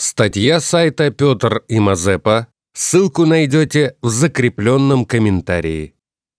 Статья сайта Петр и Мазепа. Ссылку найдете в закрепленном комментарии.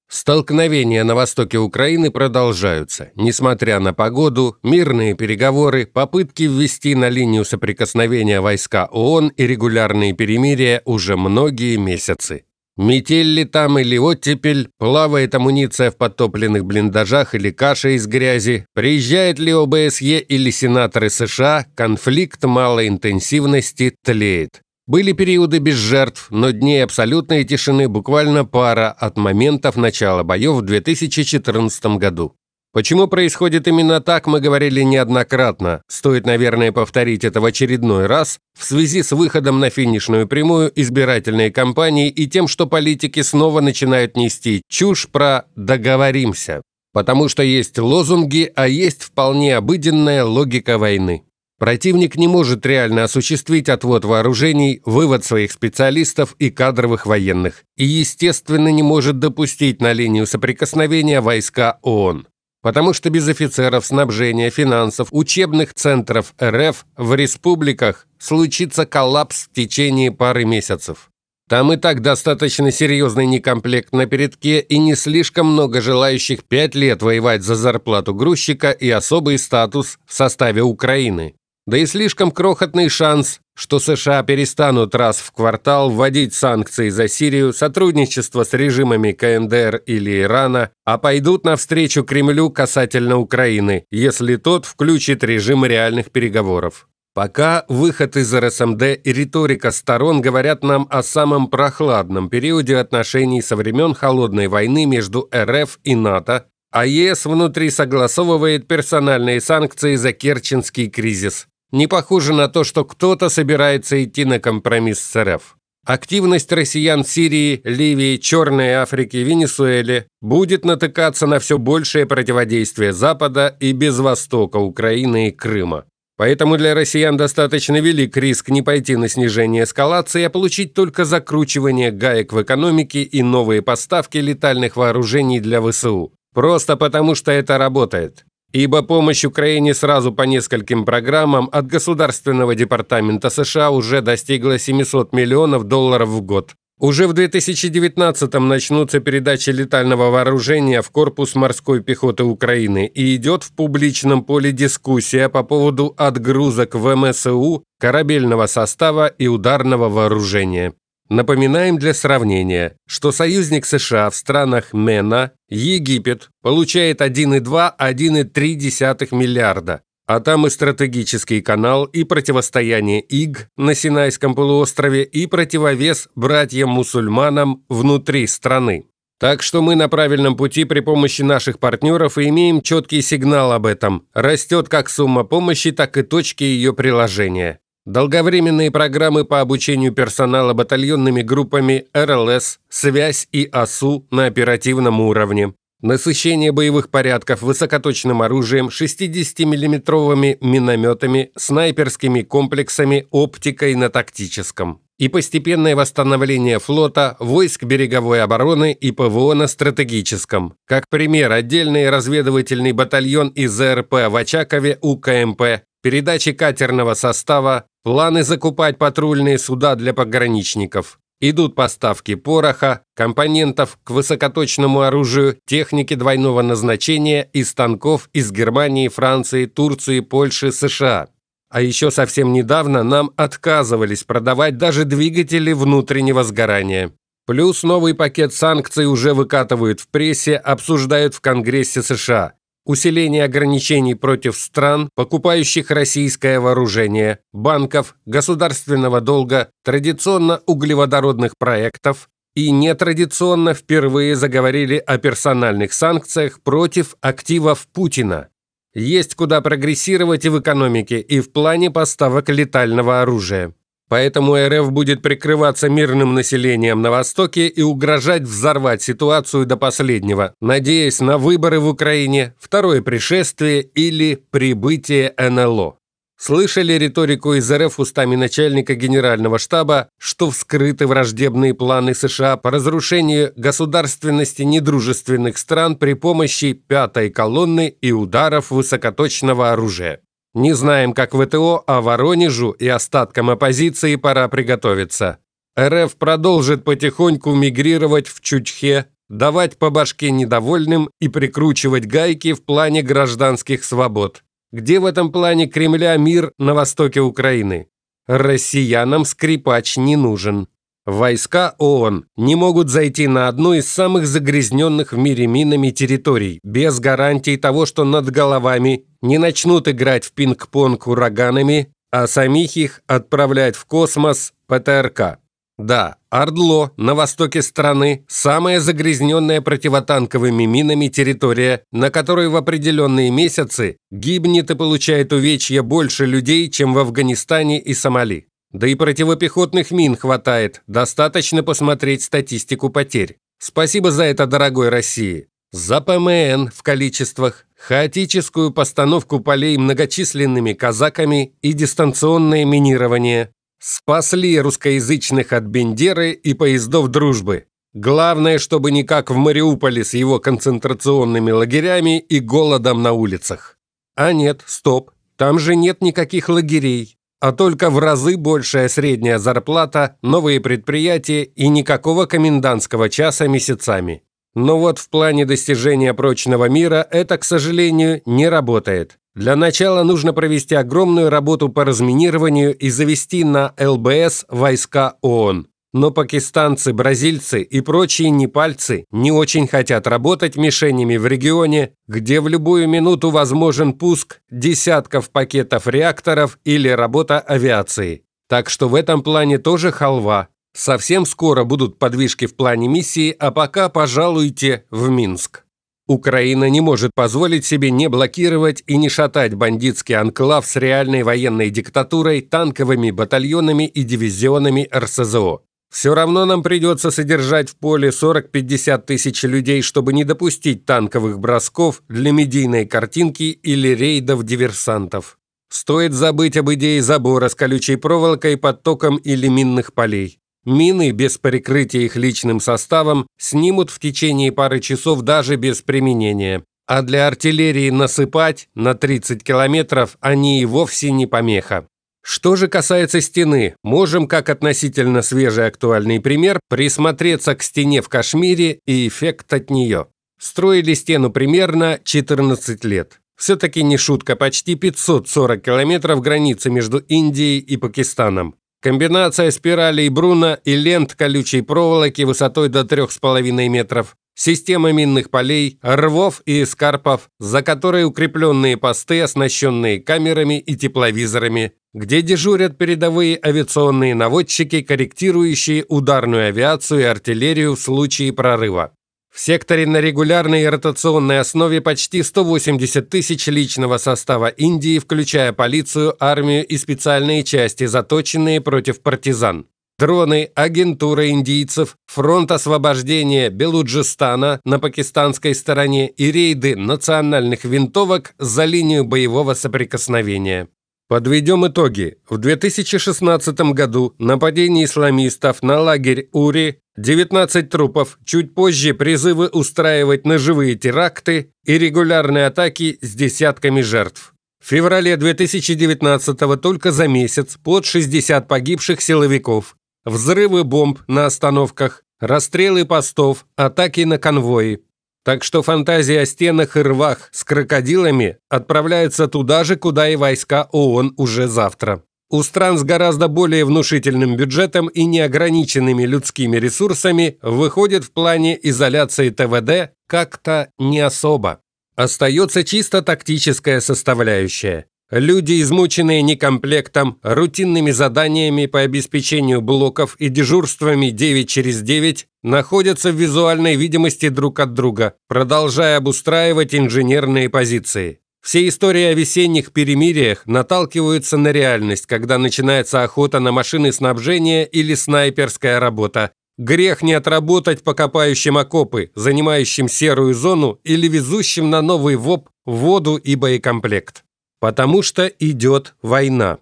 Столкновения на востоке Украины продолжаются. Несмотря на погоду, мирные переговоры, попытки ввести на линию соприкосновения войска ООН и регулярные перемирия уже многие месяцы. Метель ли там или оттепель, плавает амуниция в подтопленных блиндажах или каша из грязи, приезжает ли ОБСЕ или сенаторы США, конфликт малой интенсивности тлеет. Были периоды без жертв, но дней абсолютной тишины буквально пара от моментов начала боев в 2014 году. Почему происходит именно так, мы говорили неоднократно. Стоит, наверное, повторить это в очередной раз в связи с выходом на финишную прямую избирательной кампании и тем, что политики снова начинают нести чушь про «договоримся». Потому что есть лозунги, а есть вполне обыденная логика войны. Противник не может реально осуществить отвод вооружений, вывод своих специалистов и кадровых военных. И, естественно, не может допустить на линию соприкосновения войска ООН потому что без офицеров, снабжения, финансов, учебных центров РФ в республиках случится коллапс в течение пары месяцев. Там и так достаточно серьезный некомплект на передке и не слишком много желающих пять лет воевать за зарплату грузчика и особый статус в составе Украины. Да и слишком крохотный шанс, что США перестанут раз в квартал вводить санкции за Сирию, сотрудничество с режимами КНДР или Ирана, а пойдут навстречу Кремлю касательно Украины, если тот включит режим реальных переговоров. Пока выход из РСМД эм и риторика сторон говорят нам о самом прохладном периоде отношений со времен Холодной войны между РФ и НАТО, а ЕС внутри согласовывает персональные санкции за Керченский кризис не похоже на то, что кто-то собирается идти на компромисс с РФ. Активность россиян в Сирии, Ливии, Черной Африке, Венесуэле будет натыкаться на все большее противодействие Запада и без Востока, Украины и Крыма. Поэтому для россиян достаточно велик риск не пойти на снижение эскалации, а получить только закручивание гаек в экономике и новые поставки летальных вооружений для ВСУ. Просто потому, что это работает ибо помощь Украине сразу по нескольким программам от Государственного департамента США уже достигла 700 миллионов долларов в год. Уже в 2019-м начнутся передачи летального вооружения в корпус морской пехоты Украины и идет в публичном поле дискуссия по поводу отгрузок в МСУ корабельного состава и ударного вооружения. Напоминаем для сравнения, что союзник США в странах МЕНА, Египет, получает 1,2-1,3 миллиарда, а там и стратегический канал, и противостояние ИГ на Синайском полуострове, и противовес братьям-мусульманам внутри страны. Так что мы на правильном пути при помощи наших партнеров и имеем четкий сигнал об этом. Растет как сумма помощи, так и точки ее приложения долговременные программы по обучению персонала батальонными группами РЛС, связь и АСУ на оперативном уровне, насыщение боевых порядков высокоточным оружием, 60-миллиметровыми минометами, снайперскими комплексами, оптикой на тактическом и постепенное восстановление флота, войск береговой обороны и ПВО на стратегическом. Как пример, отдельный разведывательный батальон из РП в Очакове у КМП передачи катерного состава, планы закупать патрульные суда для пограничников. Идут поставки пороха, компонентов к высокоточному оружию, техники двойного назначения и станков из Германии, Франции, Турции, Польши, США. А еще совсем недавно нам отказывались продавать даже двигатели внутреннего сгорания. Плюс новый пакет санкций уже выкатывают в прессе, обсуждают в Конгрессе США усиление ограничений против стран, покупающих российское вооружение, банков, государственного долга, традиционно углеводородных проектов и нетрадиционно впервые заговорили о персональных санкциях против активов Путина. Есть куда прогрессировать и в экономике, и в плане поставок летального оружия. Поэтому РФ будет прикрываться мирным населением на Востоке и угрожать взорвать ситуацию до последнего, надеясь на выборы в Украине, второе пришествие или прибытие НЛО. Слышали риторику из РФ устами начальника генерального штаба, что вскрыты враждебные планы США по разрушению государственности недружественных стран при помощи пятой колонны и ударов высокоточного оружия. Не знаем, как ВТО, а Воронежу и остаткам оппозиции пора приготовиться. РФ продолжит потихоньку мигрировать в Чучхе, давать по башке недовольным и прикручивать гайки в плане гражданских свобод. Где в этом плане Кремля мир на востоке Украины? Россиянам скрипач не нужен. Войска ООН не могут зайти на одну из самых загрязненных в мире минами территорий, без гарантии того, что над головами не начнут играть в пинг-понг ураганами, а самих их отправлять в космос ПТРК. Да, Ардло на востоке страны – самая загрязненная противотанковыми минами территория, на которой в определенные месяцы гибнет и получает увечья больше людей, чем в Афганистане и Сомали. Да и противопехотных мин хватает, достаточно посмотреть статистику потерь. Спасибо за это, дорогой России. За ПМН в количествах, хаотическую постановку полей многочисленными казаками и дистанционное минирование. Спасли русскоязычных от Бендеры и поездов дружбы. Главное, чтобы не как в Мариуполе с его концентрационными лагерями и голодом на улицах. А нет, стоп, там же нет никаких лагерей а только в разы большая средняя зарплата, новые предприятия и никакого комендантского часа месяцами. Но вот в плане достижения прочного мира это, к сожалению, не работает. Для начала нужно провести огромную работу по разминированию и завести на ЛБС войска ООН. Но пакистанцы, бразильцы и прочие непальцы не очень хотят работать мишенями в регионе, где в любую минуту возможен пуск десятков пакетов реакторов или работа авиации. Так что в этом плане тоже халва. Совсем скоро будут подвижки в плане миссии, а пока пожалуйте в Минск. Украина не может позволить себе не блокировать и не шатать бандитский анклав с реальной военной диктатурой, танковыми батальонами и дивизионами РСЗО. Все равно нам придется содержать в поле 40-50 тысяч людей, чтобы не допустить танковых бросков для медийной картинки или рейдов диверсантов. Стоит забыть об идее забора с колючей проволокой под током или минных полей. Мины, без прикрытия их личным составом, снимут в течение пары часов даже без применения. А для артиллерии насыпать на 30 километров они и вовсе не помеха. Что же касается стены, можем, как относительно свежий актуальный пример, присмотреться к стене в Кашмире и эффект от нее. Строили стену примерно 14 лет. Все-таки не шутка, почти 540 километров границы между Индией и Пакистаном. Комбинация спиралей Бруна и лент колючей проволоки высотой до 3,5 метров системы минных полей, рвов и эскарпов, за которые укрепленные посты, оснащенные камерами и тепловизорами, где дежурят передовые авиационные наводчики, корректирующие ударную авиацию и артиллерию в случае прорыва. В секторе на регулярной и ротационной основе почти 180 тысяч личного состава Индии, включая полицию, армию и специальные части, заточенные против партизан. Дроны, агентура индийцев, фронт освобождения Белуджистана на пакистанской стороне и рейды национальных винтовок за линию боевого соприкосновения. Подведем итоги. В 2016 году нападение исламистов на лагерь Ури, 19 трупов, чуть позже призывы устраивать ножевые теракты и регулярные атаки с десятками жертв. В феврале 2019 только за месяц под 60 погибших силовиков, взрывы бомб на остановках, расстрелы постов, атаки на конвои. Так что фантазия о стенах и рвах с крокодилами отправляется туда же, куда и войска ООН уже завтра. У стран с гораздо более внушительным бюджетом и неограниченными людскими ресурсами выходит в плане изоляции ТВД как-то не особо. Остается чисто тактическая составляющая. Люди, измученные некомплектом, рутинными заданиями по обеспечению блоков и дежурствами 9 через 9, находятся в визуальной видимости друг от друга, продолжая обустраивать инженерные позиции. Все истории о весенних перемириях наталкиваются на реальность, когда начинается охота на машины снабжения или снайперская работа. Грех не отработать покопающим окопы, занимающим серую зону или везущим на новый ВОП воду и боекомплект. Потому что идет война.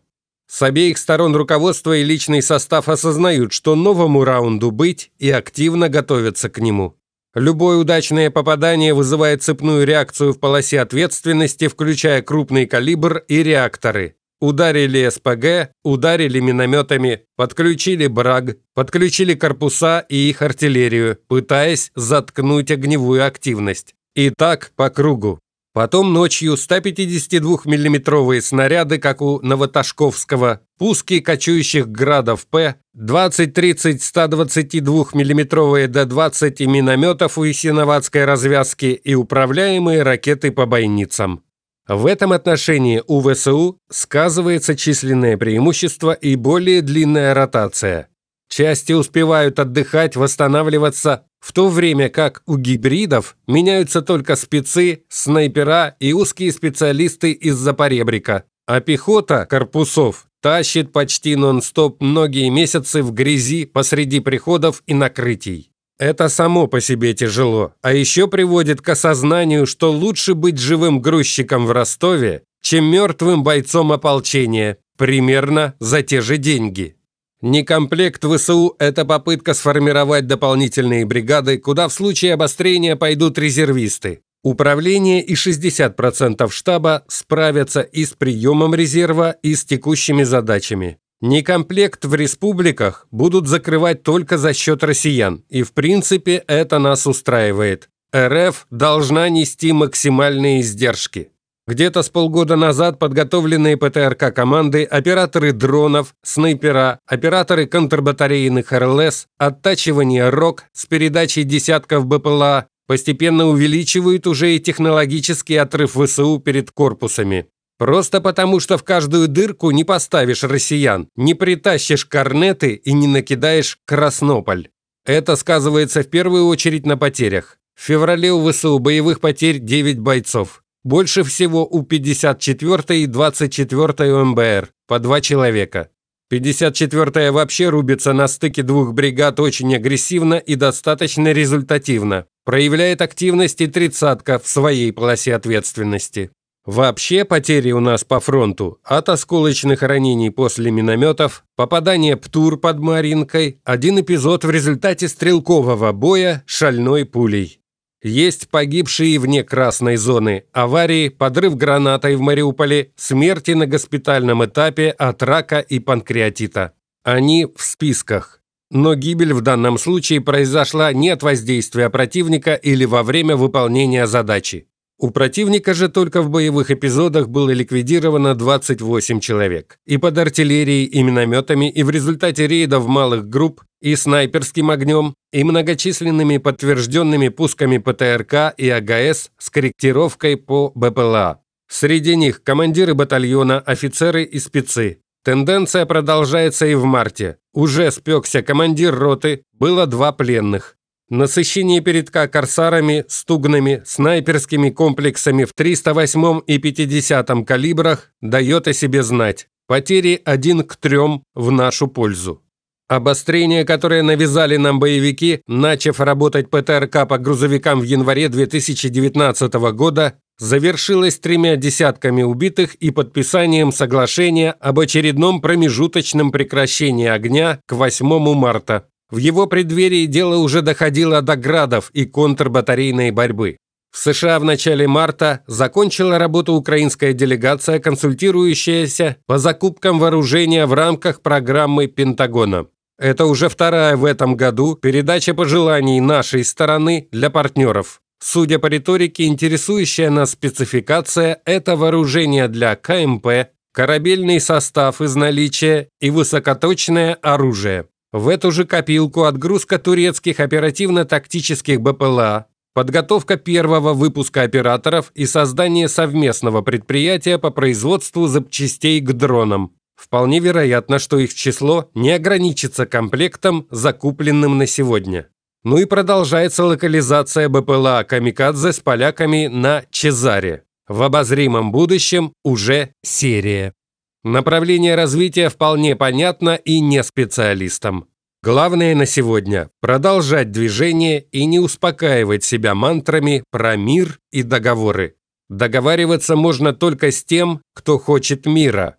С обеих сторон руководство и личный состав осознают, что новому раунду быть и активно готовятся к нему. Любое удачное попадание вызывает цепную реакцию в полосе ответственности, включая крупный калибр и реакторы. Ударили СПГ, ударили минометами, подключили БРАГ, подключили корпуса и их артиллерию, пытаясь заткнуть огневую активность. И так по кругу. Потом ночью 152-миллиметровые снаряды, как у Новоташковского, пуски кочующих градов П, 20-30 122-миллиметровые Д-20 и минометов у Есиноватской развязки и управляемые ракеты по бойницам. В этом отношении у ВСУ сказывается численное преимущество и более длинная ротация. Части успевают отдыхать, восстанавливаться, в то время как у гибридов меняются только спецы, снайпера и узкие специалисты из запоребрика, А пехота корпусов тащит почти нон-стоп многие месяцы в грязи посреди приходов и накрытий. Это само по себе тяжело, а еще приводит к осознанию, что лучше быть живым грузчиком в Ростове, чем мертвым бойцом ополчения, примерно за те же деньги. Некомплект ВСУ – это попытка сформировать дополнительные бригады, куда в случае обострения пойдут резервисты. Управление и 60% штаба справятся и с приемом резерва, и с текущими задачами. Некомплект в республиках будут закрывать только за счет россиян, и в принципе это нас устраивает. РФ должна нести максимальные издержки. Где-то с полгода назад подготовленные ПТРК команды, операторы дронов, снайпера, операторы контрбатарейных РЛС, оттачивание РОК с передачей десятков БПЛА постепенно увеличивают уже и технологический отрыв ВСУ перед корпусами. Просто потому, что в каждую дырку не поставишь россиян, не притащишь корнеты и не накидаешь Краснополь. Это сказывается в первую очередь на потерях. В феврале у ВСУ боевых потерь 9 бойцов. Больше всего у 54-й и 24-й МБР, по два человека. 54-я вообще рубится на стыке двух бригад очень агрессивно и достаточно результативно. Проявляет активность и тридцатка в своей полосе ответственности. Вообще потери у нас по фронту от осколочных ранений после минометов, попадание ПТУР под Маринкой, один эпизод в результате стрелкового боя шальной пулей. Есть погибшие вне красной зоны, аварии, подрыв гранатой в Мариуполе, смерти на госпитальном этапе от рака и панкреатита. Они в списках. Но гибель в данном случае произошла не от воздействия противника или во время выполнения задачи. У противника же только в боевых эпизодах было ликвидировано 28 человек. И под артиллерией, и минометами, и в результате рейдов малых групп, и снайперским огнем, и многочисленными подтвержденными пусками ПТРК и АГС с корректировкой по БПЛА. Среди них командиры батальона, офицеры и спецы. Тенденция продолжается и в марте. Уже спекся командир роты, было два пленных насыщение передка корсарами, стугнами, снайперскими комплексами в 308 и 50 калибрах дает о себе знать. Потери 1 к 3 в нашу пользу. Обострение, которое навязали нам боевики, начав работать ПТРК по грузовикам в январе 2019 года, завершилось тремя десятками убитых и подписанием соглашения об очередном промежуточном прекращении огня к 8 марта. В его преддверии дело уже доходило до градов и контрбатарейной борьбы. В США в начале марта закончила работу украинская делегация, консультирующаяся по закупкам вооружения в рамках программы Пентагона. Это уже вторая в этом году передача пожеланий нашей стороны для партнеров. Судя по риторике, интересующая нас спецификация – это вооружение для КМП, корабельный состав из наличия и высокоточное оружие. В эту же копилку отгрузка турецких оперативно-тактических БПЛА, подготовка первого выпуска операторов и создание совместного предприятия по производству запчастей к дронам. Вполне вероятно, что их число не ограничится комплектом, закупленным на сегодня. Ну и продолжается локализация БПЛА «Камикадзе» с поляками на Чезаре. В обозримом будущем уже серия. Направление развития вполне понятно и не специалистам. Главное на сегодня – продолжать движение и не успокаивать себя мантрами про мир и договоры. Договариваться можно только с тем, кто хочет мира.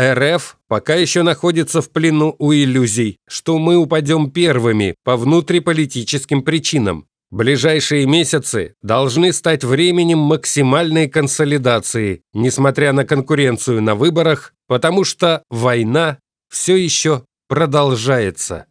РФ пока еще находится в плену у иллюзий, что мы упадем первыми по внутриполитическим причинам. Ближайшие месяцы должны стать временем максимальной консолидации, несмотря на конкуренцию на выборах, потому что война все еще продолжается.